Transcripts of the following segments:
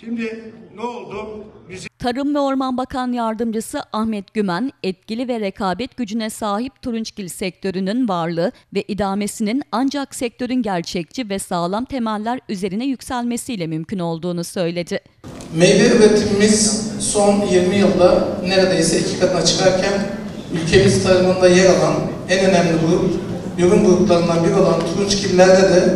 Şimdi ne oldu? Bizi... Tarım ve Orman Bakan Yardımcısı Ahmet Gümen, etkili ve rekabet gücüne sahip turunçgil sektörünün varlığı ve idamesinin ancak sektörün gerçekçi ve sağlam temeller üzerine yükselmesiyle mümkün olduğunu söyledi. Meyve üretimimiz son 20 yılda neredeyse iki katına çıkarken ülkemiz tarımında yer alan en önemli grup, ürün gruplarından biri olan turunçgillerde de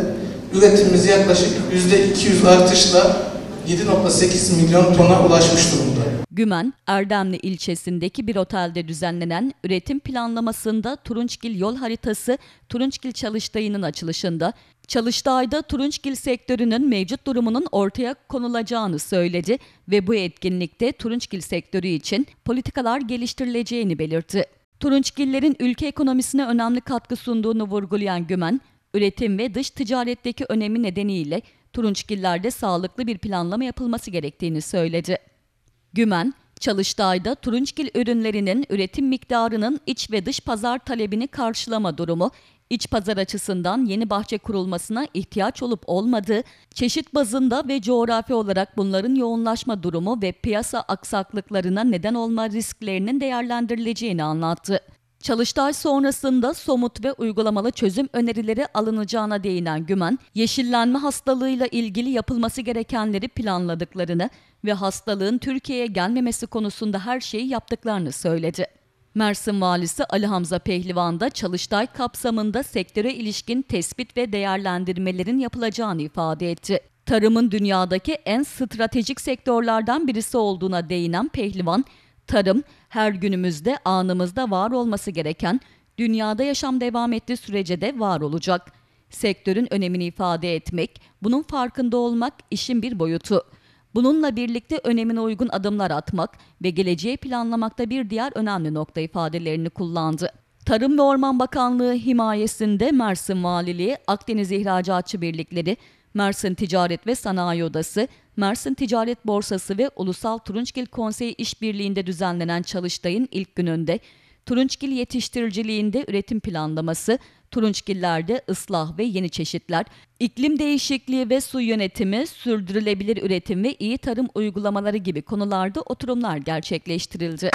üretimimiz yaklaşık %200 artışla 7.8 milyon tona ulaşmış durumda. Gümen, Erdemli ilçesindeki bir otelde düzenlenen üretim planlamasında Turunçgil yol haritası, Turunçgil çalıştayının açılışında Çalıştay'da Turunçgil sektörünün mevcut durumunun ortaya konulacağını söyledi ve bu etkinlikte Turunçgil sektörü için politikalar geliştirileceğini belirtti. Turunçgillerin ülke ekonomisine önemli katkı sunduğunu vurgulayan Gümen, üretim ve dış ticaretteki önemi nedeniyle Turunçgiller'de sağlıklı bir planlama yapılması gerektiğini söyledi. Gümen, Çalıştay'da turunçgil ürünlerinin üretim miktarının iç ve dış pazar talebini karşılama durumu, iç pazar açısından yeni bahçe kurulmasına ihtiyaç olup olmadığı, çeşit bazında ve coğrafi olarak bunların yoğunlaşma durumu ve piyasa aksaklıklarına neden olma risklerinin değerlendirileceğini anlattı. Çalıştay sonrasında somut ve uygulamalı çözüm önerileri alınacağına değinen Gümen, yeşillenme hastalığıyla ilgili yapılması gerekenleri planladıklarını ve hastalığın Türkiye'ye gelmemesi konusunda her şeyi yaptıklarını söyledi. Mersin Valisi Ali Hamza Pehlivan da Çalıştay kapsamında sektöre ilişkin tespit ve değerlendirmelerin yapılacağını ifade etti. Tarımın dünyadaki en stratejik sektörlerden birisi olduğuna değinen Pehlivan, tarım her günümüzde anımızda var olması gereken, dünyada yaşam devam ettiği sürece de var olacak. Sektörün önemini ifade etmek, bunun farkında olmak işin bir boyutu. Bununla birlikte önemine uygun adımlar atmak ve geleceği planlamakta bir diğer önemli nokta ifadelerini kullandı. Tarım ve Orman Bakanlığı himayesinde Mersin Valiliği, Akdeniz İhracatçı Birlikleri, Mersin Ticaret ve Sanayi Odası, Mersin Ticaret Borsası ve Ulusal Turunçgil Konseyi işbirliğinde düzenlenen çalıştayın ilk gününde Turunçgil yetiştiriciliğinde üretim planlaması, turunçgillerde ıslah ve yeni çeşitler, iklim değişikliği ve su yönetimi, sürdürülebilir üretim ve iyi tarım uygulamaları gibi konularda oturumlar gerçekleştirildi.